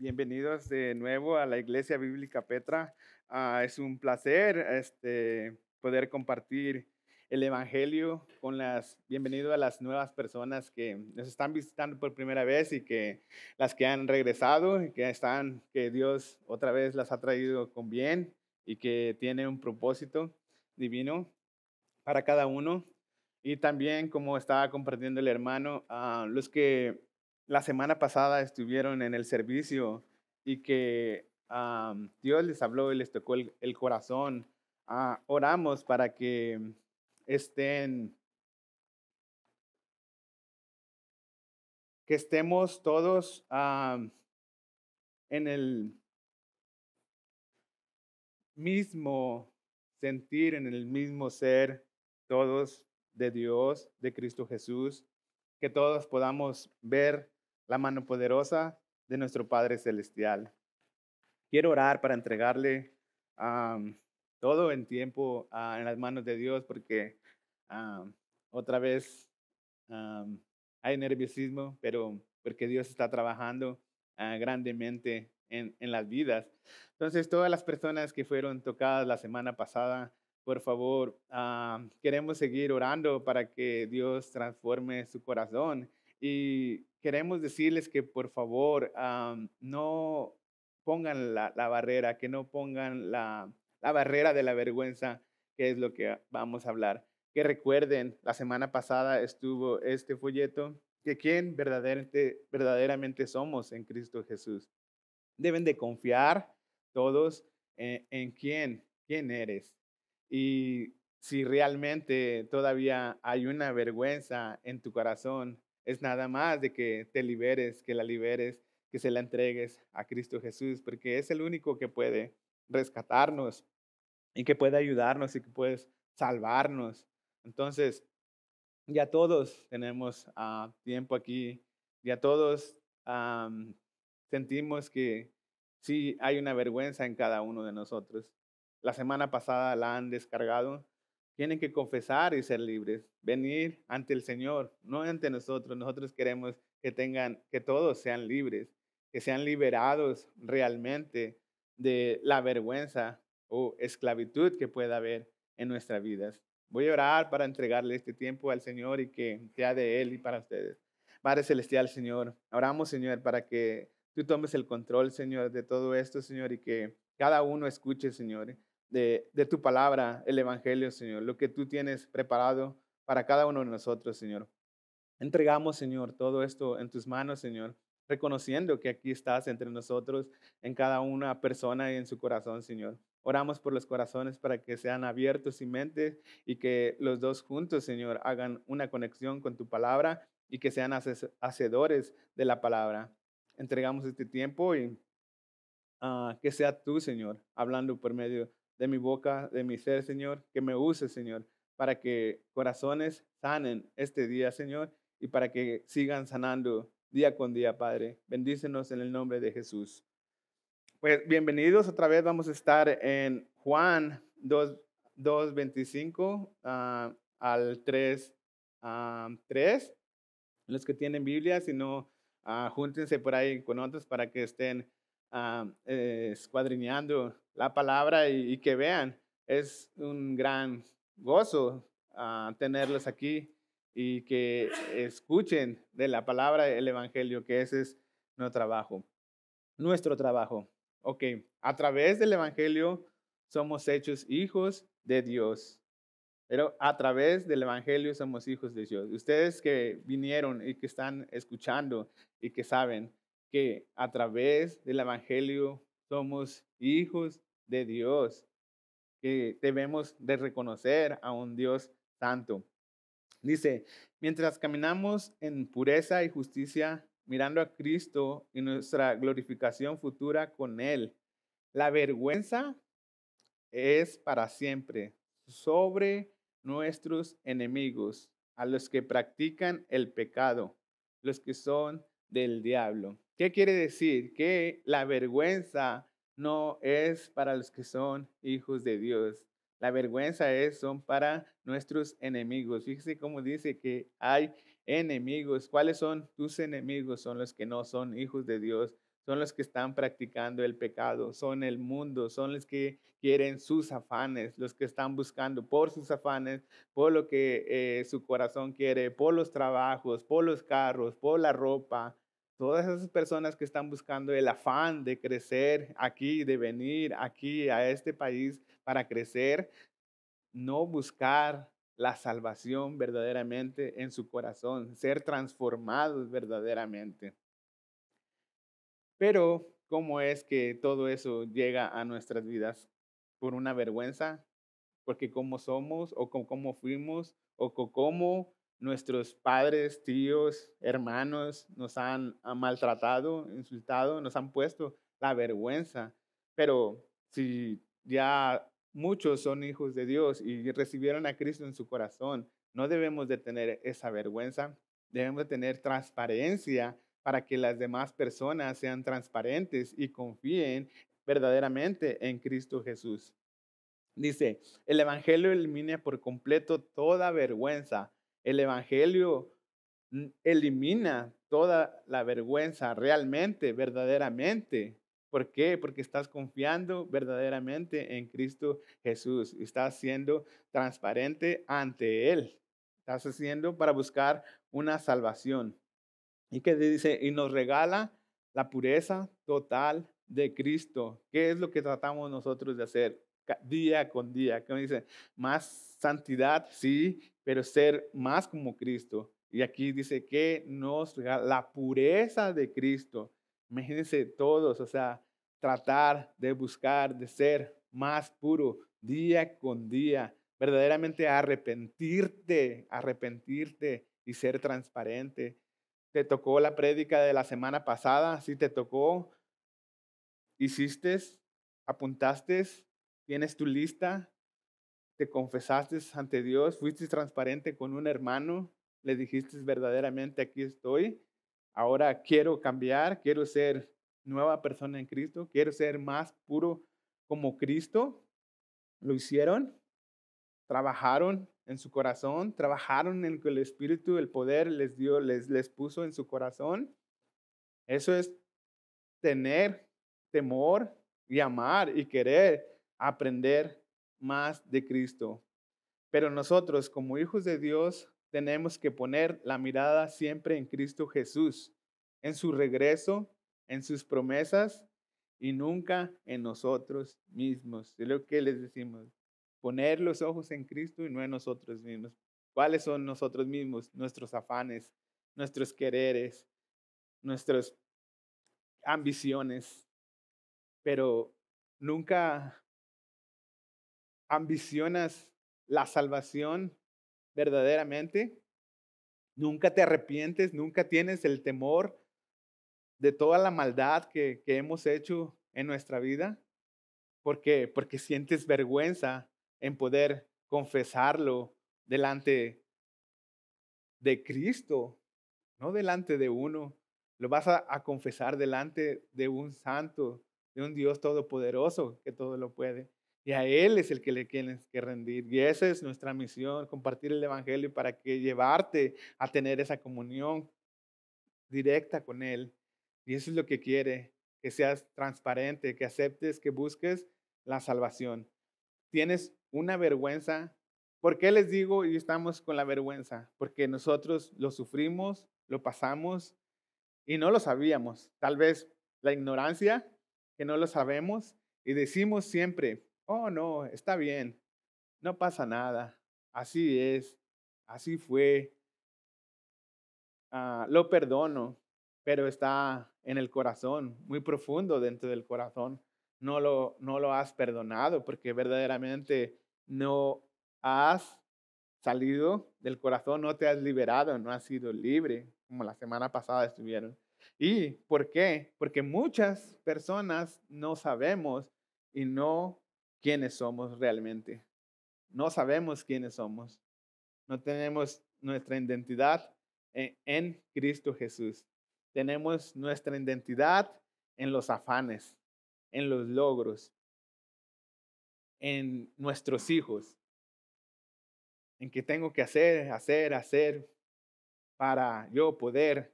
Bienvenidos de nuevo a la Iglesia Bíblica Petra. Ah, es un placer este, poder compartir el Evangelio con las, bienvenido a las nuevas personas que nos están visitando por primera vez y que las que han regresado y que están, que Dios otra vez las ha traído con bien y que tiene un propósito divino para cada uno. Y también, como estaba compartiendo el hermano, a ah, los que la semana pasada estuvieron en el servicio y que Dios les habló y les tocó el, corazón. Ah, oramos para que mm, estén, que estemos todos en el mismo sentir, en el mismo ser, todos de Dios, de Cristo Jesús, que todos podamos ver la mano poderosa de nuestro Padre Celestial. Quiero orar para entregarle todo en tiempo ah, en las manos de Dios porque ah, otra vez hay nerviosismo, pero porque Dios está trabajando ah, grandemente en, las vidas. Entonces, todas las personas que fueron tocadas la semana pasada, por favor, queremos seguir orando para que Dios transforme su corazón y queremos decirles que por favor no pongan la, la, barrera, que no pongan la, la barrera de la vergüenza, que es lo que vamos a hablar. Que recuerden, la semana pasada estuvo este folleto, que quién verdaderamente, verdaderamente somos en Cristo Jesús. Deben de confiar todos en, eh, en quién, quién eres. Y si realmente todavía hay una vergüenza en tu corazón, es nada más de que te liberes, que la liberes, que se la entregues a Cristo Jesús, porque es el único que puede rescatarnos y que puede ayudarnos y que puede salvarnos. Entonces, ya todos tenemos ah, tiempo aquí, ya todos sentimos que sí hay una vergüenza en cada uno de nosotros. La semana pasada la han descargado tienen que confesar y ser libres, venir ante el Señor, no ante nosotros. Nosotros queremos que tengan, que todos sean libres, que sean liberados realmente de la vergüenza o esclavitud que pueda haber en nuestras vidas. Voy a orar para entregarle este tiempo al Señor y que sea de Él y para ustedes. Padre Celestial, Señor, oramos, Señor, para que tú tomes el control, Señor, de todo esto, Señor, y que cada uno escuche, Señor de, tu palabra, el Evangelio, Señor, lo que tú tienes preparado para cada uno de nosotros, Señor. Entregamos, Señor, todo esto en tus manos, Señor, reconociendo que aquí estás entre nosotros, en cada una persona y en su corazón, Señor. Oramos por los corazones para que sean abiertos y mentes y que los dos juntos, Señor, hagan una conexión con tu palabra y que sean hacedores de la palabra. Entregamos este tiempo y ah, que sea tú, Señor, hablando por medio de mi boca, de mi ser, Señor, que me use, Señor, para que corazones sanen este día, Señor, y para que sigan sanando día con día, Padre. Bendícenos en el nombre de Jesús. Pues bienvenidos otra vez, vamos a estar en Juan 2, 25 ah, al 3, a 3. Los que tienen Biblia, si no, ah, júntense por ahí con otros para que estén Ah, Escuadriñando la palabra y, que vean. Es un gran gozo ah, tenerlos aquí y que escuchen de la palabra el Evangelio, que ese es nuestro trabajo, nuestro trabajo. Ok, a través del Evangelio somos hechos hijos de Dios. Pero a través del Evangelio somos hijos de Dios. Ustedes que vinieron y que están escuchando y que saben, que a través del Evangelio somos hijos de Dios, que debemos de reconocer a un Dios santo. Dice, mientras caminamos en pureza y justicia, mirando a Cristo y nuestra glorificación futura con Él, la vergüenza es para siempre sobre nuestros enemigos, a los que practican el pecado, los que son del diablo. ¿Qué quiere decir? Que la vergüenza no es para los que son hijos de Dios. La vergüenza es, son para nuestros enemigos. Fíjese cómo dice que hay enemigos. ¿Cuáles son tus enemigos? Son los que no son hijos de Dios. Son los que están practicando el pecado. Son el mundo. Son los que quieren sus afanes. Los que están buscando por sus afanes, por lo que eh, su corazón quiere, por los trabajos, por los carros, por la ropa, todas esas personas que están buscando el afán de crecer aquí, de venir aquí a este país para crecer, no buscar la salvación verdaderamente en su corazón, ser transformados verdaderamente. Pero, ¿cómo es que todo eso llega a nuestras vidas? ¿Por una vergüenza? Porque cómo somos o cómo fuimos o cómo nuestros padres, tíos, hermanos nos han, maltratado, insultado, nos han puesto la vergüenza. Pero si ya muchos son hijos de Dios y recibieron a Cristo en su corazón, no debemos de tener esa vergüenza, debemos de tener transparencia para que las demás personas sean transparentes y confíen verdaderamente en Cristo Jesús. Dice, el Evangelio elimina por completo toda vergüenza el Evangelio mm, elimina toda la vergüenza realmente, verdaderamente. ¿Por qué? Porque estás confiando verdaderamente en Cristo Jesús. Estás siendo transparente ante Él. Estás haciendo para buscar una salvación. Y que dice, y nos regala la pureza total de Cristo. ¿Qué es lo que tratamos nosotros de hacer día con día? Que dice, más santidad, sí, pero ser más como Cristo. Y aquí dice que nos la pureza de Cristo. Imagínense todos, o sea, tratar de buscar, de ser más puro día con día, verdaderamente arrepentirte, arrepentirte y ser transparente. ¿Te tocó la prédica de la semana pasada? ¿Sí te tocó, hiciste, apuntaste, tienes tu lista, te confesaste ante Dios, fuiste transparente con un hermano, le dijiste verdaderamente aquí estoy, ahora quiero cambiar, quiero ser nueva persona en Cristo, quiero ser más puro como Cristo. Lo hicieron, trabajaron en su corazón, trabajaron en que el Espíritu, el poder les dio, les, les puso en su corazón. Eso es tener temor y amar y querer aprender más de Cristo. Pero nosotros como hijos de Dios tenemos que poner la mirada siempre en Cristo Jesús, en su regreso, en sus promesas y nunca en nosotros mismos. Es lo que les decimos, poner los ojos en Cristo y no en nosotros mismos. ¿Cuáles son nosotros mismos? Nuestros afanes, nuestros quereres, nuestras ambiciones, pero nunca ambicionas la salvación verdaderamente, nunca te arrepientes, nunca tienes el temor de toda la maldad que, hemos hecho en nuestra vida, porque porque sientes vergüenza en poder confesarlo delante de Cristo, no delante de uno. Lo vas a, confesar delante de un santo, de un Dios todopoderoso que todo lo puede. Y a Él es el que le tienes que rendir. Y esa es nuestra misión, compartir el Evangelio para que llevarte a tener esa comunión directa con Él. Y eso es lo que quiere, que seas transparente, que aceptes, que busques la salvación. Tienes una vergüenza. ¿Por qué les digo y estamos con la vergüenza? Porque nosotros lo sufrimos, lo pasamos y no lo sabíamos. Tal vez la ignorancia, que no lo sabemos y decimos siempre, oh no, está bien, no pasa nada, así es, así fue, ah, lo perdono, pero está en el corazón, muy profundo dentro del corazón. No lo, no lo has perdonado porque verdaderamente no has salido del corazón, no te has liberado, no has sido libre, como la semana pasada estuvieron. ¿Y por qué? Porque muchas personas no sabemos y no quiénes somos realmente. No sabemos quiénes somos. No tenemos nuestra identidad e-, en, Cristo Jesús. Tenemos nuestra identidad en los afanes, en los logros, en nuestros hijos, en que tengo que hacer, hacer, hacer para yo poder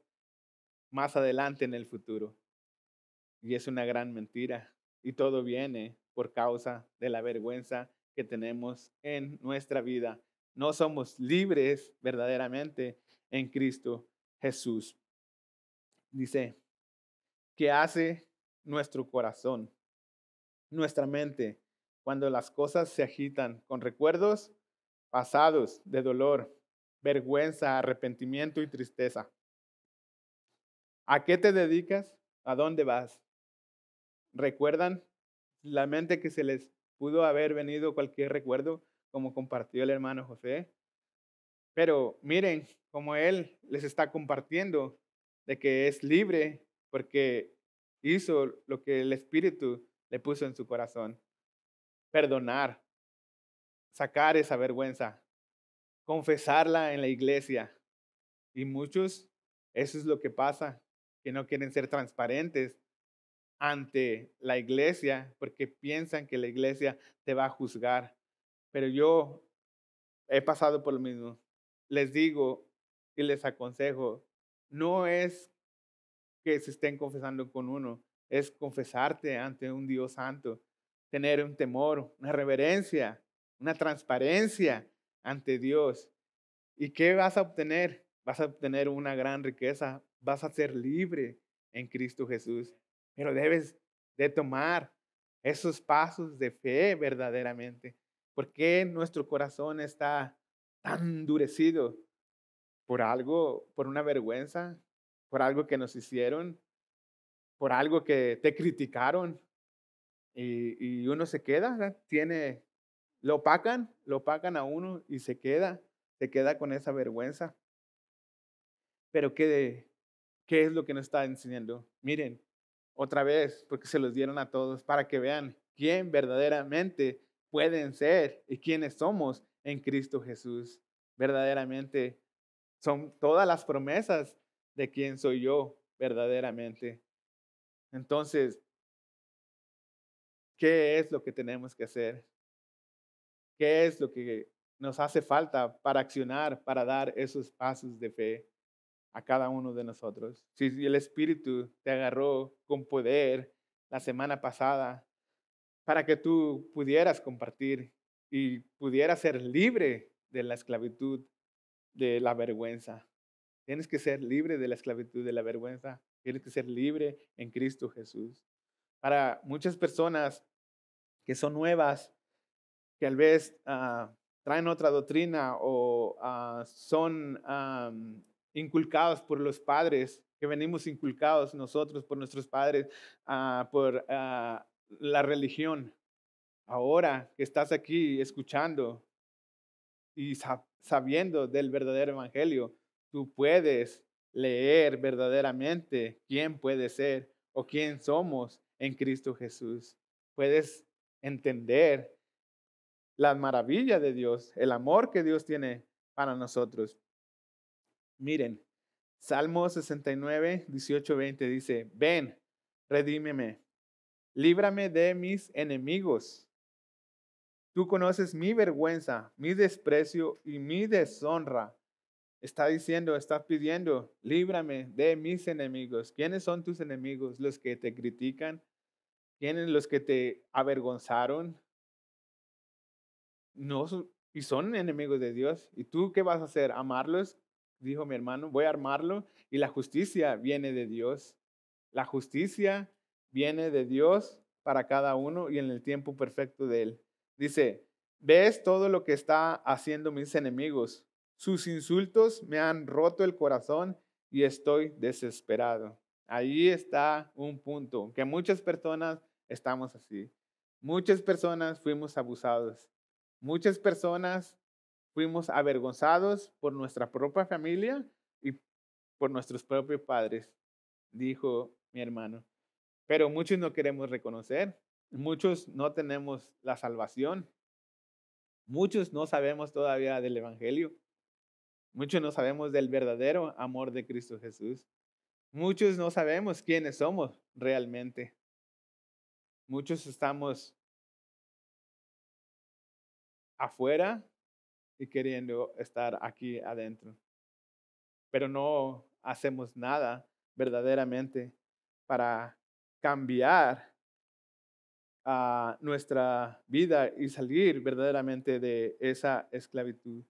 más adelante en el futuro. Y es una gran mentira. Y todo viene por causa de la vergüenza que tenemos en nuestra vida. No somos libres verdaderamente en Cristo Jesús. Dice, ¿qué hace nuestro corazón, nuestra mente, cuando las cosas se agitan con recuerdos pasados de dolor, vergüenza, arrepentimiento y tristeza? ¿A qué te dedicas? ¿A dónde vas? ¿Recuerdan la mente que se les pudo haber venido cualquier recuerdo, como compartió el hermano José. Pero miren cómo él les está compartiendo de que es libre porque hizo lo que el Espíritu le puso en su corazón. Perdonar, sacar esa vergüenza, confesarla en la iglesia. Y muchos, eso es lo que pasa, que no quieren ser transparentes ante la iglesia porque piensan que la iglesia te va a juzgar. Pero yo he pasado por lo mismo. Les digo y les aconsejo, no es que se estén confesando con uno, es confesarte ante un Dios santo, tener un temor, una reverencia, una transparencia ante Dios. ¿Y qué vas a obtener? Vas a obtener una gran riqueza, vas a ser libre en Cristo Jesús. Pero debes de tomar esos pasos de fe verdaderamente. ¿Por qué nuestro corazón está tan endurecido? ¿Por algo, por una vergüenza? ¿Por algo que nos hicieron? ¿Por algo que te criticaron? Y, uno se queda, tiene, lo pagan, lo pagan a uno y se queda, se queda con esa vergüenza. Pero ¿qué, qué es lo que nos está enseñando? Miren, otra vez, porque se los dieron a todos para que vean quién verdaderamente pueden ser y quiénes somos en Cristo Jesús. Verdaderamente son todas las promesas de quién soy yo verdaderamente. Entonces, ¿qué es lo que tenemos que hacer? ¿Qué es lo que nos hace falta para accionar, para dar esos pasos de fe? a cada uno de nosotros. Si el Espíritu te agarró con poder la semana pasada para que tú pudieras compartir y pudieras ser libre de la esclavitud de la vergüenza. Tienes que ser libre de la esclavitud de la vergüenza. Tienes que ser libre en Cristo Jesús. Para muchas personas que son nuevas, que tal vez ah, traen otra doctrina o ah, son inculcados por los padres, que venimos inculcados nosotros por nuestros padres, ah, por ah, la religión. Ahora que estás aquí escuchando y sabiendo del verdadero evangelio, tú puedes leer verdaderamente quién puede ser o quién somos en Cristo Jesús. Puedes entender la maravilla de Dios, el amor que Dios tiene para nosotros. Miren, Salmo 69, 18, 20 dice, ven, redímeme, líbrame de mis enemigos. Tú conoces mi vergüenza, mi desprecio y mi deshonra. Está diciendo, está pidiendo, líbrame de mis enemigos. ¿Quiénes son tus enemigos? Los que te critican, ¿Quiénes los que te avergonzaron? No, y son enemigos de Dios. ¿Y tú qué vas a hacer? ¿Amarlos? dijo mi hermano, voy a armarlo y la justicia viene de Dios. La justicia viene de Dios para cada uno y en el tiempo perfecto de Él. Dice, ves todo lo que está haciendo mis enemigos. Sus insultos me han roto el corazón y estoy desesperado. Ahí está un punto, que muchas personas estamos así. Muchas personas fuimos abusados. Muchas personas fuimos avergonzados por nuestra propia familia y por nuestros propios padres, dijo mi hermano. Pero muchos no queremos reconocer, muchos no tenemos la salvación, muchos no sabemos todavía del Evangelio, muchos no sabemos del verdadero amor de Cristo Jesús, muchos no sabemos quiénes somos realmente, muchos estamos afuera y queriendo estar aquí adentro. Pero no hacemos nada verdaderamente para cambiar ah, nuestra vida y salir verdaderamente de esa esclavitud.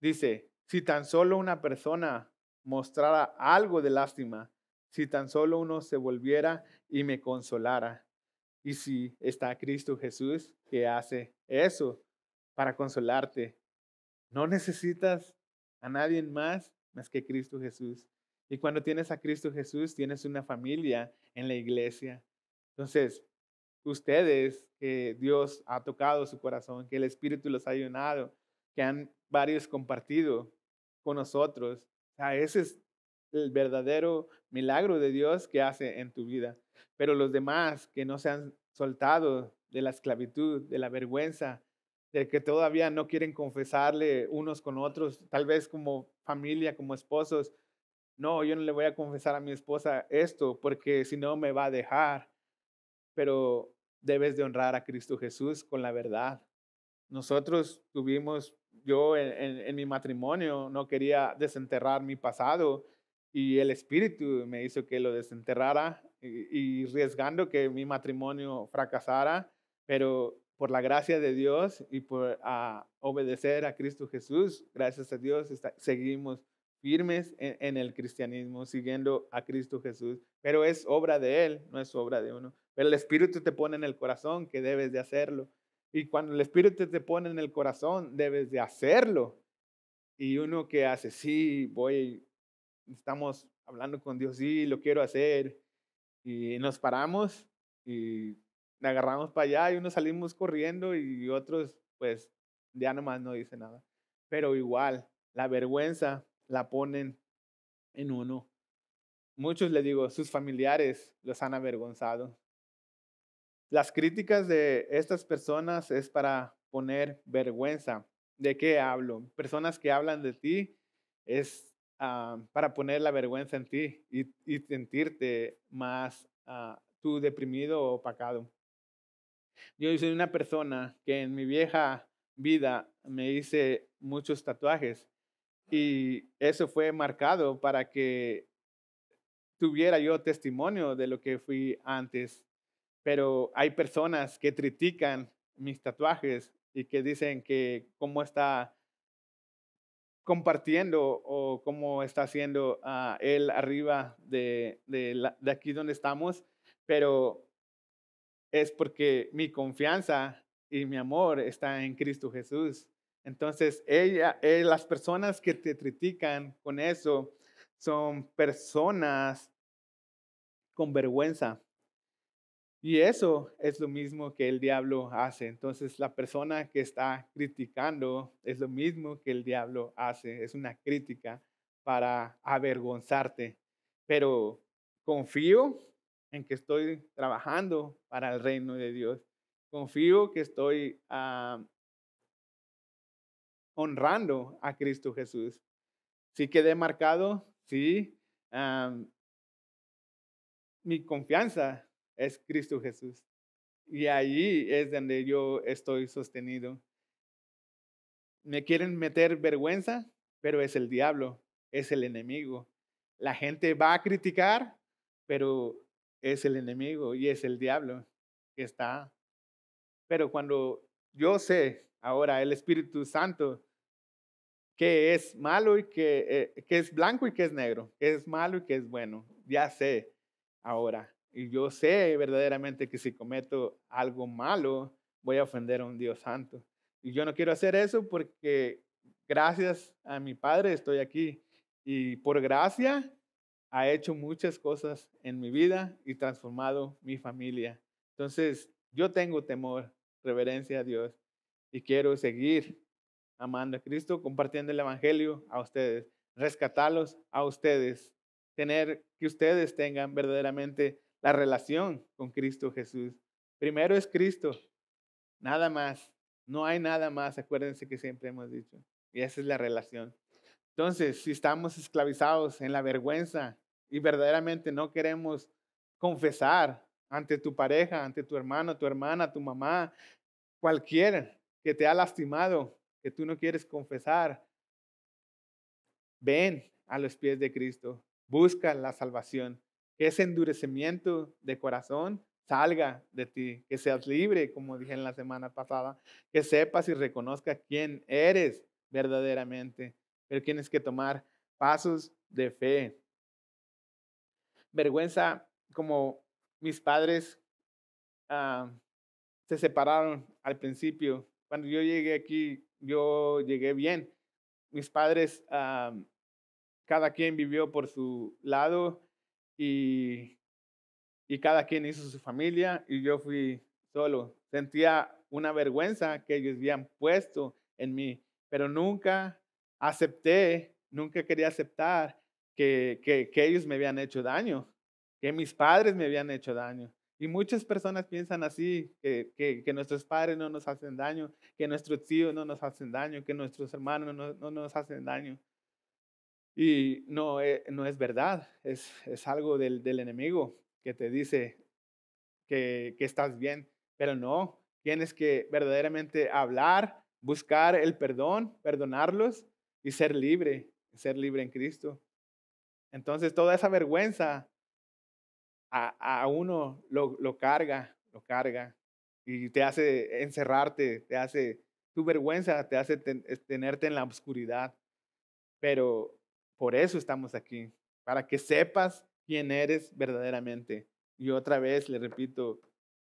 Dice, si tan solo una persona mostrara algo de lástima, si tan solo uno se volviera y me consolara. Y si está Cristo Jesús que hace eso para consolarte, no necesitas a nadie más más que Cristo Jesús. Y cuando tienes a Cristo Jesús, tienes una familia en la iglesia. Entonces, ustedes que Dios ha tocado su corazón, que el Espíritu los ha llenado, que han varios compartido con nosotros, ese es el verdadero milagro de Dios que hace en tu vida. Pero los demás que no se han soltado de la esclavitud, de la vergüenza, de que todavía no quieren confesarle unos con otros, tal vez como familia, como esposos. No, yo no le voy a confesar a mi esposa esto porque si no me va a dejar. Pero debes de honrar a Cristo Jesús con la verdad. Nosotros tuvimos, yo en, mi matrimonio no quería desenterrar mi pasado y el Espíritu me hizo que lo desenterrara y, arriesgando que mi matrimonio fracasara, pero por la gracia de Dios y por ah, obedecer a Cristo Jesús, gracias a Dios seguimos firmes en, el cristianismo, siguiendo a Cristo Jesús, pero es obra de Él, no es obra de uno. Pero el Espíritu te pone en el corazón que debes de hacerlo. Y cuando el Espíritu te pone en el corazón, debes de hacerlo. Y uno que hace, sí, voy, estamos hablando con Dios, sí, lo quiero hacer. Y nos paramos y me agarramos para allá y unos salimos corriendo y otros, pues, ya nomás no dice nada. Pero igual, la vergüenza la ponen en uno. Muchos, le digo, sus familiares los han avergonzado. Las críticas de estas personas es para poner vergüenza. ¿De qué hablo? Personas que hablan de ti es ah, para poner la vergüenza en ti y, sentirte más ah, tú deprimido o opacado. Yo soy una persona que en mi vieja vida me hice muchos tatuajes y eso fue marcado para que tuviera yo testimonio de lo que fui antes. Pero hay personas que critican mis tatuajes y que dicen que cómo está compartiendo o cómo está haciendo a ah, él arriba de, de aquí donde estamos, pero es porque mi confianza y mi amor está en Cristo Jesús. Entonces, ella, eh, las personas que te critican con eso son personas con vergüenza. Y eso es lo mismo que el diablo hace. Entonces, la persona que está criticando es lo mismo que el diablo hace. Es una crítica para avergonzarte. Pero confío en que estoy trabajando para el reino de Dios. Confío que estoy ah, honrando a Cristo Jesús. Si quedé marcado, sí. mi confianza es Cristo Jesús. Y allí es donde yo estoy sostenido. Me quieren meter vergüenza, pero es el diablo, es el enemigo. La gente va a criticar, pero es el enemigo y es el diablo que está. Pero cuando yo sé ahora el Espíritu Santo que es malo y que, eh, que es blanco y que es negro, que es malo y que es bueno, ya sé ahora. Y yo sé verdaderamente que si cometo algo malo, voy a ofender a un Dios santo. Y yo no quiero hacer eso porque gracias a mi Padre estoy aquí. Y por gracia ha hecho muchas cosas en mi vida y transformado mi familia. Entonces, yo tengo temor, reverencia a Dios y quiero seguir amando a Cristo, compartiendo el Evangelio a ustedes, rescatarlos a ustedes, tener que ustedes tengan verdaderamente la relación con Cristo Jesús. Primero es Cristo, nada más, no hay nada más, acuérdense que siempre hemos dicho, y esa es la relación. Entonces, si estamos esclavizados en la vergüenza, y verdaderamente no queremos confesar ante tu pareja, ante tu hermano, tu hermana, tu mamá, cualquiera que te ha lastimado, que tú no quieres confesar, ven a los pies de Cristo, busca la salvación. Que ese endurecimiento de corazón salga de ti, que seas libre, como dije en la semana pasada, que sepas y reconozca quién eres verdaderamente, pero tienes que tomar pasos de fe vergüenza como mis padres ah, se separaron al principio. Cuando yo llegué aquí, yo llegué bien. Mis padres, ah, cada quien vivió por su lado y, y cada quien hizo su familia y yo fui solo. Sentía una vergüenza que ellos habían puesto en mí, pero nunca acepté, nunca quería aceptar que, ellos me habían hecho daño, que mis padres me habían hecho daño. Y muchas personas piensan así, que, nuestros padres no nos hacen daño, que nuestros tíos no nos hacen daño, que nuestros hermanos no, nos hacen daño. Y no, eh, no es verdad, es, algo del, enemigo que te dice que estás bien, pero no, tienes que verdaderamente hablar, buscar el perdón, perdonarlos y ser libre, ser libre en Cristo. Entonces toda esa vergüenza a, a uno lo, lo, carga, lo carga y te hace encerrarte, te hace tu vergüenza, te hace tenerte en la oscuridad. Pero por eso estamos aquí, para que sepas quién eres verdaderamente. Y otra vez le repito,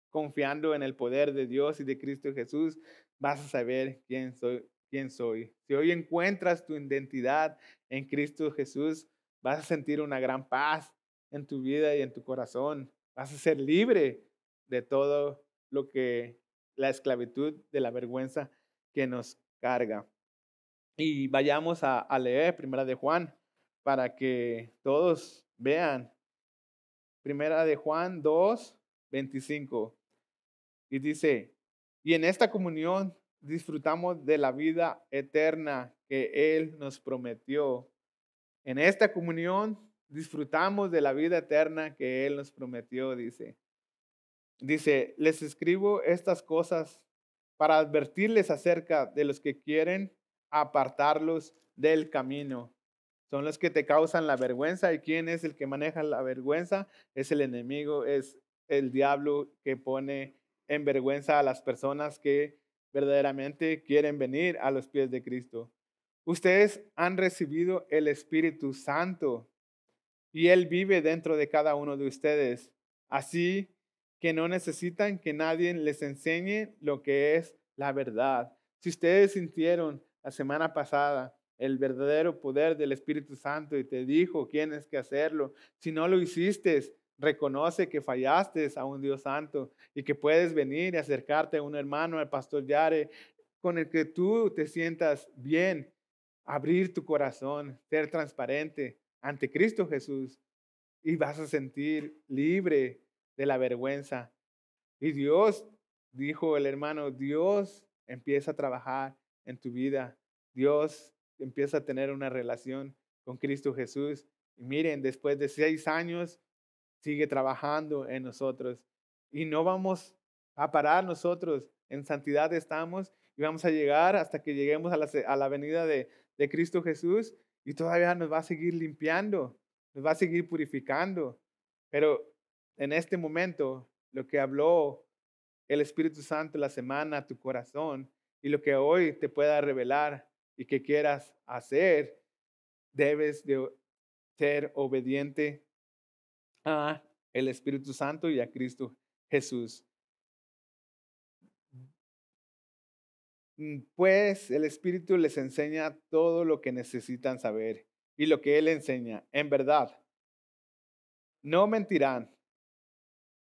confiando en el poder de Dios y de Cristo Jesús, vas a saber quién soy, quién soy. Si hoy encuentras tu identidad en Cristo Jesús, Vas a sentir una gran paz en tu vida y en tu corazón. Vas a ser libre de todo lo que la esclavitud, de la vergüenza que nos carga. Y vayamos a, leer Primera de Juan para que todos vean. Primera de Juan 2, 25. Y dice, y en esta comunión disfrutamos de la vida eterna que Él nos prometió en esta comunión disfrutamos de la vida eterna que Él nos prometió, dice. Dice, les escribo estas cosas para advertirles acerca de los que quieren apartarlos del camino. Son los que te causan la vergüenza y quién es el que maneja la vergüenza? Es el enemigo, es el diablo que pone en vergüenza a las personas que verdaderamente quieren venir a los pies de Cristo. Ustedes han recibido el Espíritu Santo y Él vive dentro de cada uno de ustedes. Así que no necesitan que nadie les enseñe lo que es la verdad. Si ustedes sintieron la semana pasada el verdadero poder del Espíritu Santo y te dijo es que hacerlo, si no lo hiciste, reconoce que fallaste a un Dios santo y que puedes venir y acercarte a un hermano, al pastor Yare, con el que tú te sientas bien abrir tu corazón, ser transparente ante Cristo Jesús y vas a sentir libre de la vergüenza. Y Dios, dijo el hermano, Dios empieza a trabajar en tu vida. Dios empieza a tener una relación con Cristo Jesús. Y miren, después de seis años, sigue trabajando en nosotros. Y no vamos a parar nosotros. En santidad estamos y vamos a llegar hasta que lleguemos a la, a la venida de, de Cristo Jesús y todavía nos va a seguir limpiando, nos va a seguir purificando. Pero en este momento, lo que habló el Espíritu Santo la semana a tu corazón y lo que hoy te pueda revelar y que quieras hacer, debes de ser obediente a el Espíritu Santo y a Cristo Jesús. Mm, pues el Espíritu les enseña todo lo que necesitan saber y lo que Él enseña, en verdad. No mentirán.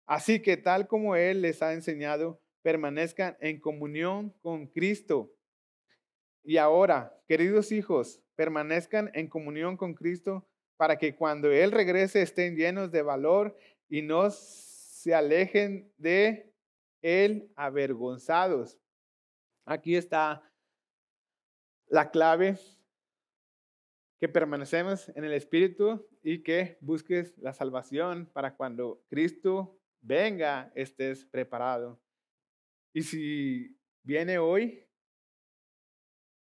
Así que tal como Él les ha enseñado, permanezcan en comunión con Cristo. Y ahora, queridos hijos, permanezcan en comunión con Cristo para que cuando Él regrese estén llenos de valor y no se alejen de Él avergonzados Aquí está la clave que permanecemos en el Espíritu y que busques la salvación para cuando Cristo venga estés preparado. Y si viene hoy,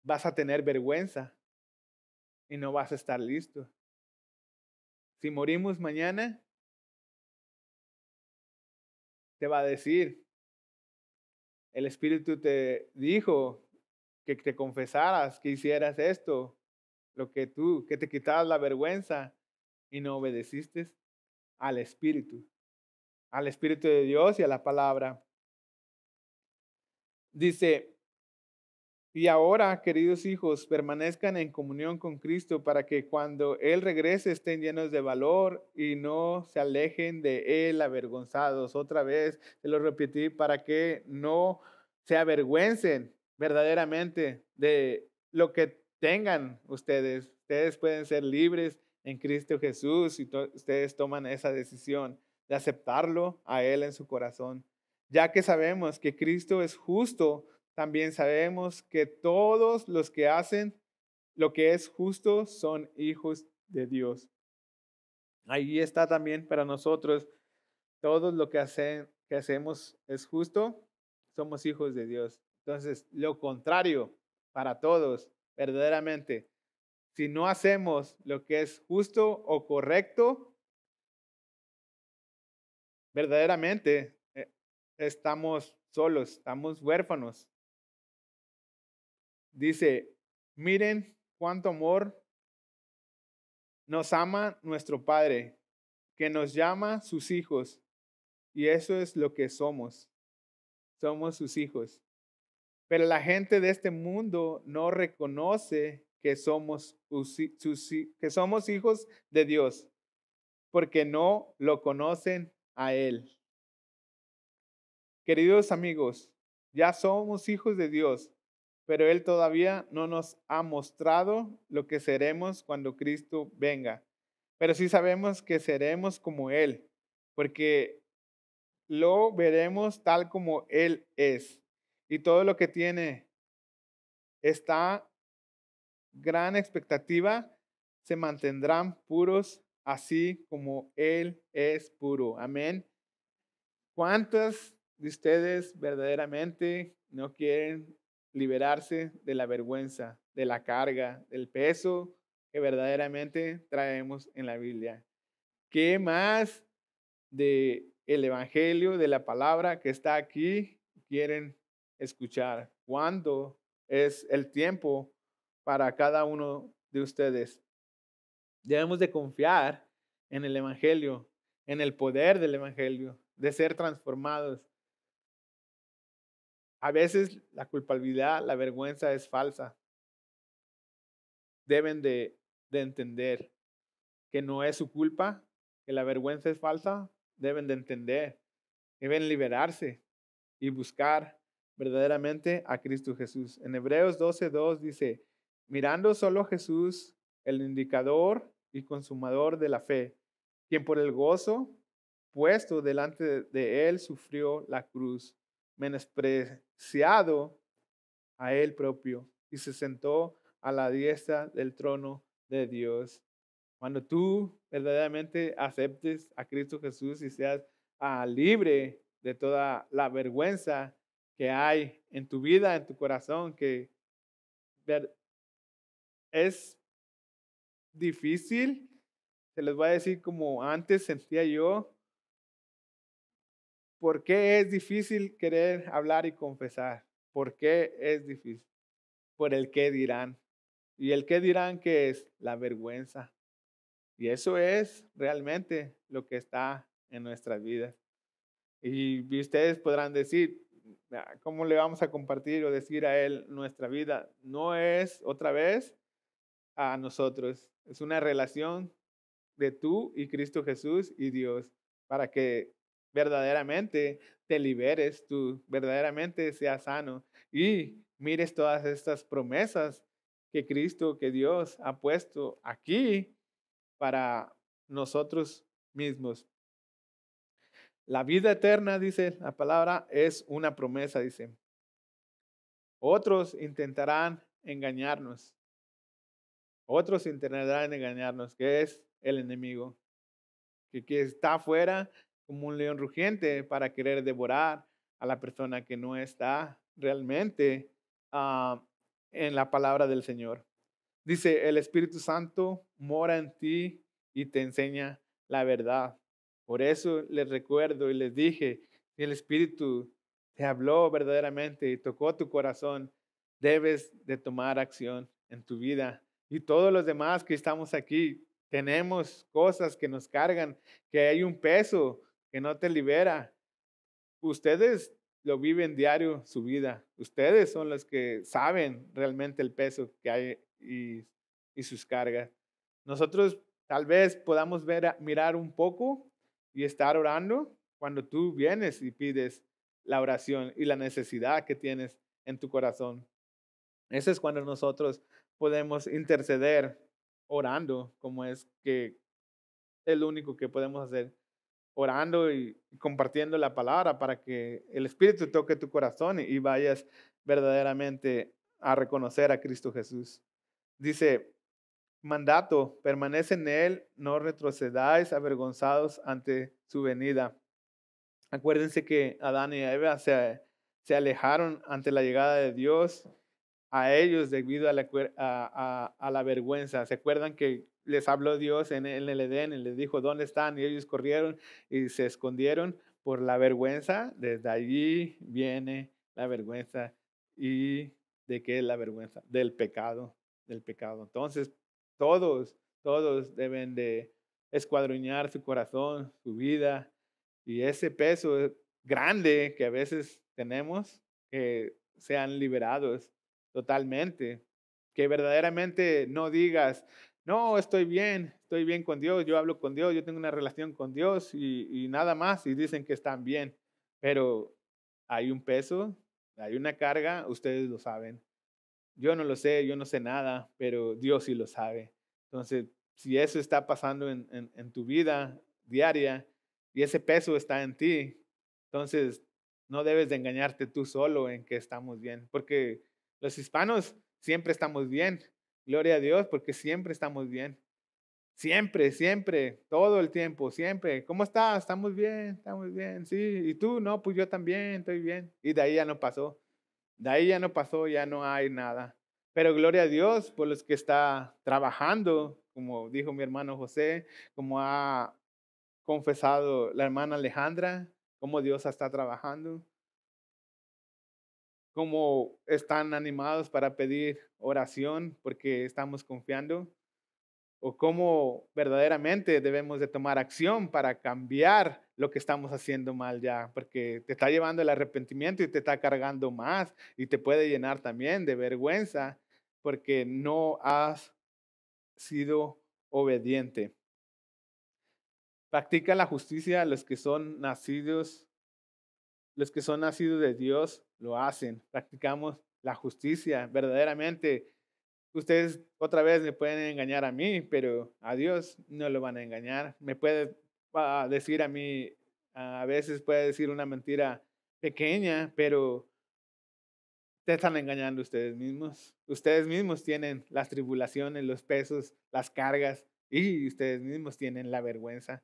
vas a tener vergüenza y no vas a estar listo. Si morimos mañana, te va a decir, el Espíritu te dijo que te confesaras, que hicieras esto, lo que tú, que te quitaras la vergüenza y no obedeciste al Espíritu, al Espíritu de Dios y a la palabra. Dice, y ahora, queridos hijos, permanezcan en comunión con Cristo para que cuando Él regrese estén llenos de valor y no se alejen de Él avergonzados. Otra vez, se lo repetí, para que no se avergüencen verdaderamente de lo que tengan ustedes. Ustedes pueden ser libres en Cristo Jesús y ustedes toman esa decisión de aceptarlo a Él en su corazón, ya que sabemos que Cristo es justo también sabemos que todos los que hacen lo que es justo son hijos de Dios. Ahí está también para nosotros, todos lo que, que hacemos es justo, somos hijos de Dios. Entonces, lo contrario para todos, verdaderamente, si no hacemos lo que es justo o correcto, verdaderamente eh, estamos solos, estamos huérfanos, Dice, miren cuánto amor nos ama nuestro Padre, que nos llama sus hijos. Y eso es lo que somos. Somos sus hijos. Pero la gente de este mundo no reconoce que somos, que somos hijos de Dios, porque no lo conocen a Él. Queridos amigos, ya somos hijos de Dios, pero Él todavía no nos ha mostrado lo que seremos cuando Cristo venga. Pero sí sabemos que seremos como Él, porque lo veremos tal como Él es. Y todo lo que tiene esta gran expectativa se mantendrán puros así como Él es puro. Amén. ¿Cuántos de ustedes verdaderamente no quieren liberarse de la vergüenza, de la carga, del peso que verdaderamente traemos en la Biblia. ¿Qué más de el evangelio, de la palabra que está aquí quieren escuchar? ¿Cuándo es el tiempo para cada uno de ustedes? Debemos de confiar en el evangelio, en el poder del evangelio, de ser transformados, a veces la culpabilidad, la vergüenza es falsa. Deben de, entender que no es su culpa, que la vergüenza es falsa. Deben de entender, deben liberarse y buscar verdaderamente a Cristo Jesús. En Hebreos 12.2 dice, mirando solo Jesús, el indicador y consumador de la fe, quien por el gozo puesto delante de él sufrió la cruz, a él propio y se sentó a la diestra del trono de Dios. Cuando tú verdaderamente aceptes a Cristo Jesús y seas ah, libre de toda la vergüenza que hay en tu vida, en tu corazón, que es difícil. Se les voy a decir como antes sentía yo, ¿Por qué es difícil querer hablar y confesar? ¿Por qué es difícil? Por el qué dirán. ¿Y el qué dirán que es? La vergüenza. Y eso es realmente lo que está en nuestras vidas. Y ustedes podrán decir, ah, ¿cómo le vamos a compartir o decir a Él nuestra vida? No es otra vez a nosotros, es una relación de tú y Cristo Jesús y Dios para que verdaderamente te liberes, tú verdaderamente seas sano y mires todas estas promesas que Cristo, que Dios ha puesto aquí para nosotros mismos. La vida eterna, dice la palabra, es una promesa, dice. Otros intentarán engañarnos. Otros intentarán engañarnos, que es el enemigo, que, está afuera como un león rugiente para querer devorar a la persona que no está realmente ah, en la palabra del Señor. Dice, el Espíritu Santo mora en ti y te enseña la verdad. Por eso les recuerdo y les dije, si el Espíritu te habló verdaderamente y tocó tu corazón, debes de tomar acción en tu vida. Y todos los demás que estamos aquí, tenemos cosas que nos cargan, que hay un peso que no te libera. Ustedes lo viven diario su vida. Ustedes son los que saben realmente el peso que hay y, sus cargas. Nosotros tal vez podamos ver, mirar un poco y estar orando cuando tú vienes y pides la oración y la necesidad que tienes en tu corazón. Ese es cuando nosotros podemos interceder orando, como es que el único que podemos hacer orando y compartiendo la palabra para que el Espíritu toque tu corazón y vayas verdaderamente a reconocer a Cristo Jesús. Dice, mandato, permanece en Él, no retrocedáis avergonzados ante su venida. Acuérdense que Adán y Eva se, alejaron ante la llegada de Dios a ellos debido a la vergüenza. ¿Se acuerdan que les habló Dios en, el Edén y les dijo, ¿dónde están? Y ellos corrieron y se escondieron por la vergüenza. Desde allí viene la vergüenza. ¿Y de qué es la vergüenza? Del pecado, del pecado. Entonces, todos, todos deben de escuadroñar su corazón, su vida y ese peso grande que a veces tenemos, que sean liberados totalmente. Que verdaderamente no digas, no, estoy bien, estoy bien con Dios, yo hablo con Dios, yo tengo una relación con Dios y, nada más, y dicen que están bien, pero hay un peso, hay una carga, ustedes lo saben. Yo no lo sé, yo no sé nada, pero Dios sí lo sabe. Entonces, si eso está pasando en, en tu vida diaria y ese peso está en ti, entonces no debes de engañarte tú solo en que estamos bien, porque los hispanos siempre estamos bien, Gloria a Dios porque siempre estamos bien. Siempre, siempre, todo el tiempo, siempre. ¿Cómo estás? Estamos bien, estamos bien. Sí, ¿y tú? No, pues yo también, estoy bien. Y de ahí ya no pasó. De ahí ya no pasó, ya no hay nada. Pero gloria a Dios por los que está trabajando, como dijo mi hermano José, como ha confesado la hermana Alejandra, cómo Dios está trabajando cómo están animados para pedir oración porque estamos confiando, o cómo verdaderamente debemos de tomar acción para cambiar lo que estamos haciendo mal ya, porque te está llevando el arrepentimiento y te está cargando más y te puede llenar también de vergüenza porque no has sido obediente. Practica la justicia a los que son nacidos los que son nacidos de Dios lo hacen. Practicamos la justicia verdaderamente. Ustedes otra vez me pueden engañar a mí, pero a Dios no lo van a engañar. Me puede ah, decir a mí, a veces puede decir una mentira pequeña, pero te están engañando ustedes mismos. Ustedes mismos tienen las tribulaciones, los pesos, las cargas y ustedes mismos tienen la vergüenza.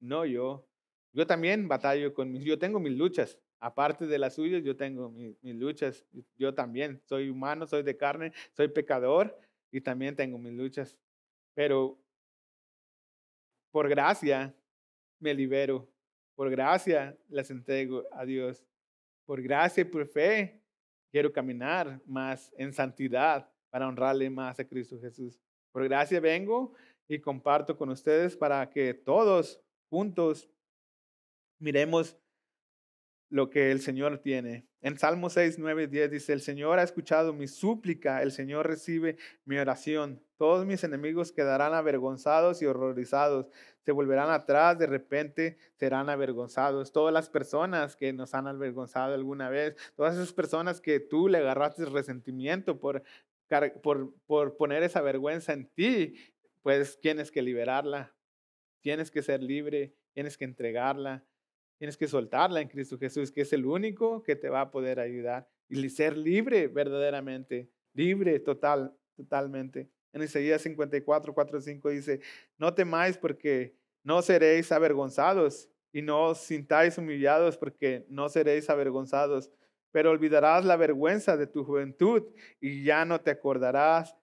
No yo, yo también batallo con mis, yo tengo mis luchas, aparte de las suyas, yo tengo mis, mis luchas, yo también soy humano, soy de carne, soy pecador y también tengo mis luchas, pero por gracia me libero, por gracia las entrego a Dios, por gracia y por fe quiero caminar más en santidad para honrarle más a Cristo Jesús. Por gracia vengo y comparto con ustedes para que todos juntos Miremos lo que el Señor tiene. En Salmo 6, 9 10 dice, el Señor ha escuchado mi súplica, el Señor recibe mi oración. Todos mis enemigos quedarán avergonzados y horrorizados, se volverán atrás, de repente serán avergonzados. Todas las personas que nos han avergonzado alguna vez, todas esas personas que tú le agarraste resentimiento por, por, por poner esa vergüenza en ti, pues tienes que liberarla, tienes que ser libre, tienes que entregarla, Tienes que soltarla en Cristo Jesús, que es el único que te va a poder ayudar y ser libre verdaderamente, libre total, totalmente. En Isaías 54, 4, 5 dice, no temáis porque no seréis avergonzados y no os sintáis humillados porque no seréis avergonzados, pero olvidarás la vergüenza de tu juventud y ya no te acordarás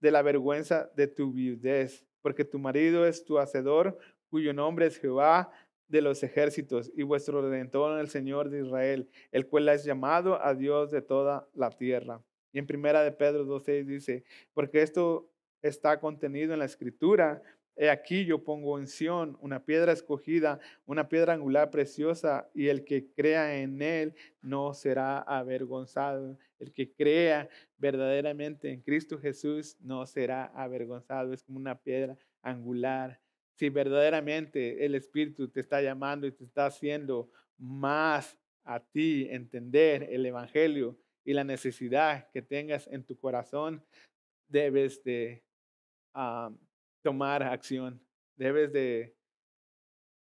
de la vergüenza de tu viudez, porque tu marido es tu hacedor, cuyo nombre es Jehová, de los ejércitos y vuestro redentor el Señor de Israel, el cual es llamado a Dios de toda la tierra. Y en primera de Pedro 2.6 dice, porque esto está contenido en la escritura, he aquí yo pongo en una piedra escogida, una piedra angular preciosa, y el que crea en él no será avergonzado. El que crea verdaderamente en Cristo Jesús no será avergonzado. Es como una piedra angular si verdaderamente el Espíritu te está llamando y te está haciendo más a ti entender el Evangelio y la necesidad que tengas en tu corazón, debes de ah, tomar acción, debes de,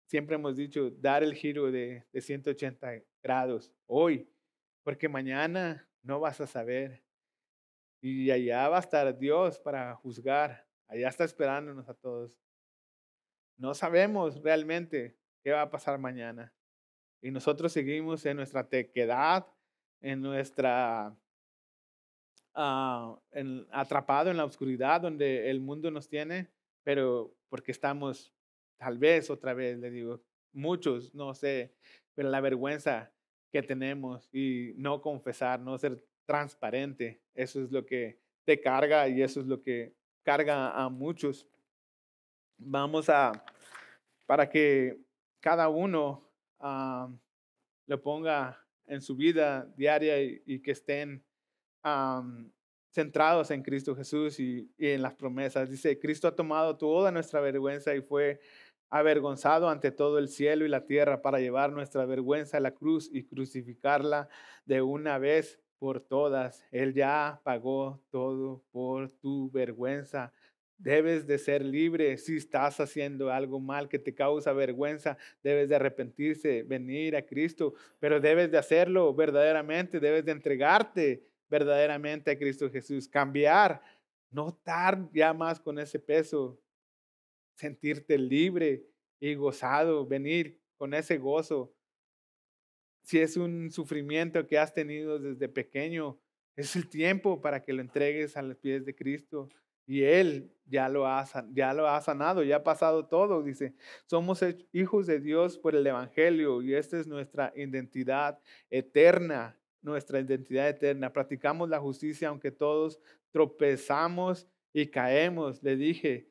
siempre hemos dicho, dar el giro de, de 180 grados hoy, porque mañana no vas a saber. Y allá va a estar Dios para juzgar. Allá está esperándonos a todos. No sabemos realmente qué va a pasar mañana. Y nosotros seguimos en nuestra tequedad, en nuestra... Ah, atrapado en la oscuridad donde el mundo nos tiene, pero porque estamos, tal vez otra vez, le digo, muchos, no sé, pero la vergüenza que tenemos y no confesar, no ser transparente, eso es lo que te carga y eso es lo que carga a muchos. Vamos a, para que cada uno ah, lo ponga en su vida diaria y, que estén ah, centrados en Cristo Jesús y, y, en las promesas. Dice, Cristo ha tomado toda nuestra vergüenza y fue avergonzado ante todo el cielo y la tierra para llevar nuestra vergüenza a la cruz y crucificarla de una vez por todas. Él ya pagó todo por tu vergüenza. Debes de ser libre. Si estás haciendo algo mal que te causa vergüenza, debes de arrepentirse, venir a Cristo, pero debes de hacerlo verdaderamente, debes de entregarte verdaderamente a Cristo Jesús, cambiar, no estar ya más con ese peso, sentirte libre y gozado, venir con ese gozo. Si es un sufrimiento que has tenido desde pequeño, es el tiempo para que lo entregues a los pies de Cristo y Él ya lo, ha, ya lo ha sanado, ya ha pasado todo. Dice, somos hijos de Dios por el Evangelio y esta es nuestra identidad eterna, nuestra identidad eterna. Practicamos la justicia aunque todos tropezamos y caemos. Le dije,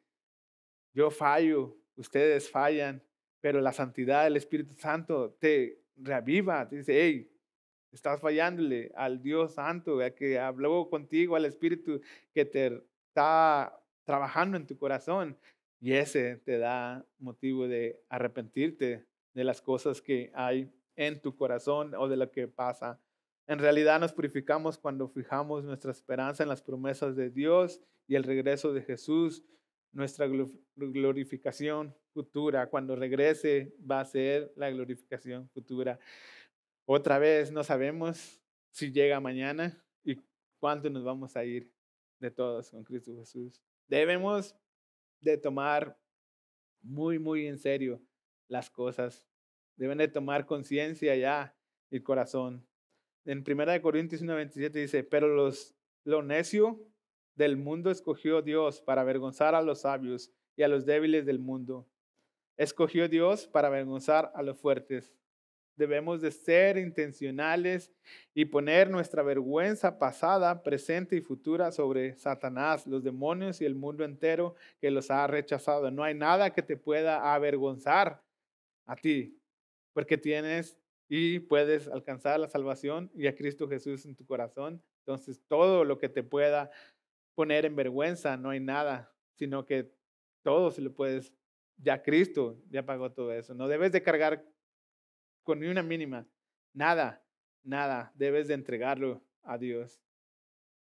yo fallo, ustedes fallan, pero la santidad del Espíritu Santo te reaviva, dice, hey, estás fallándole al Dios Santo, a que habló contigo, al Espíritu que te está trabajando en tu corazón y ese te da motivo de arrepentirte de las cosas que hay en tu corazón o de lo que pasa. En realidad nos purificamos cuando fijamos nuestra esperanza en las promesas de Dios y el regreso de Jesús. Nuestra glorificación futura, cuando regrese, va a ser la glorificación futura. Otra vez, no sabemos si llega mañana y cuánto nos vamos a ir de todos con Cristo Jesús. Debemos de tomar muy, muy en serio las cosas. Deben de tomar conciencia ya el corazón. En 1 Corintios 1.27 dice, pero los, lo necio del mundo escogió Dios para avergonzar a los sabios y a los débiles del mundo. Escogió Dios para avergonzar a los fuertes. Debemos de ser intencionales y poner nuestra vergüenza pasada, presente y futura sobre Satanás, los demonios y el mundo entero que los ha rechazado. No hay nada que te pueda avergonzar a ti, porque tienes y puedes alcanzar la salvación y a Cristo Jesús en tu corazón. Entonces, todo lo que te pueda poner en vergüenza, no hay nada, sino que todo se lo puedes, ya Cristo ya pagó todo eso. No debes de cargar con ni una mínima. Nada, nada, debes de entregarlo a Dios.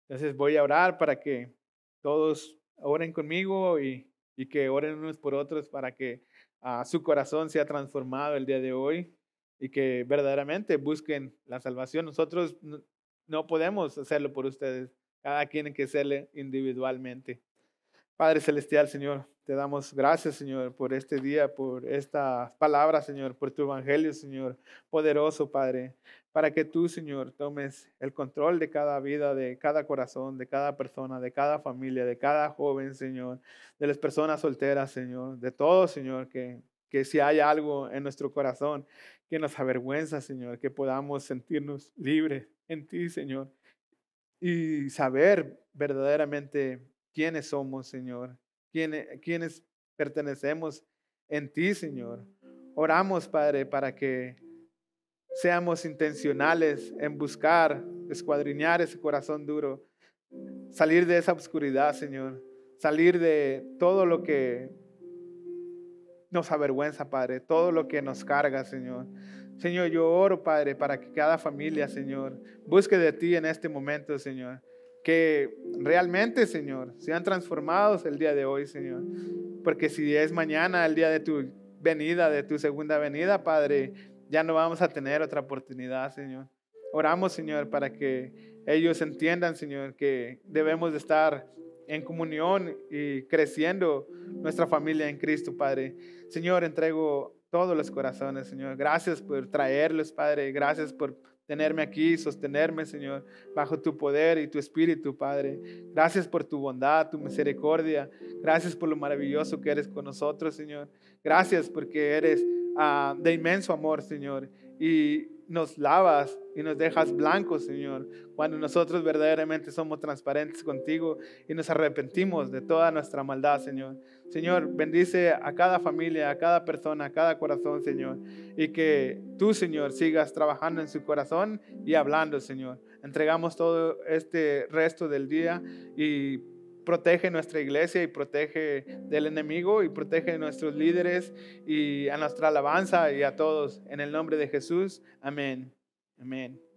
Entonces voy a orar para que todos oren conmigo y, y que oren unos por otros para que ah, su corazón sea transformado el día de hoy y que verdaderamente busquen la salvación. Nosotros no podemos hacerlo por ustedes, cada quien tiene que hacerlo individualmente. Padre Celestial, Señor, te damos gracias, Señor, por este día, por esta palabra, Señor, por tu evangelio, Señor, poderoso, Padre, para que tú, Señor, tomes el control de cada vida, de cada corazón, de cada persona, de cada familia, de cada joven, Señor, de las personas solteras, Señor, de todo, Señor, que, que si hay algo en nuestro corazón que nos avergüenza, Señor, que podamos sentirnos libres en ti, Señor, y saber verdaderamente quiénes somos, Señor, quiénes, pertenecemos en ti, Señor. Oramos, Padre, para que seamos intencionales en buscar, escuadriñar ese corazón duro, salir de esa oscuridad, Señor, salir de todo lo que nos avergüenza, Padre, todo lo que nos carga, Señor. Señor, yo oro, Padre, para que cada familia, Señor, busque de ti en este momento, Señor que realmente, Señor, sean transformados el día de hoy, Señor. Porque si es mañana el día de tu venida, de tu segunda venida, Padre, ya no vamos a tener otra oportunidad, Señor. Oramos, Señor, para que ellos entiendan, Señor, que debemos de estar en comunión y creciendo nuestra familia en Cristo, Padre. Señor, entrego todos los corazones, Señor. Gracias por traerlos, Padre. Gracias por tenerme aquí, sostenerme, Señor, bajo tu poder y tu espíritu, Padre. Gracias por tu bondad, tu misericordia. Gracias por lo maravilloso que eres con nosotros, Señor. Gracias porque eres ah, de inmenso amor, Señor. Y nos lavas y nos dejas blancos, Señor, cuando nosotros verdaderamente somos transparentes contigo y nos arrepentimos de toda nuestra maldad, Señor. Señor, bendice a cada familia, a cada persona, a cada corazón, Señor. Y que tú, Señor, sigas trabajando en su corazón y hablando, Señor. Entregamos todo este resto del día y protege nuestra iglesia y protege del enemigo y protege a nuestros líderes y a nuestra alabanza y a todos. En el nombre de Jesús, amén. Amén.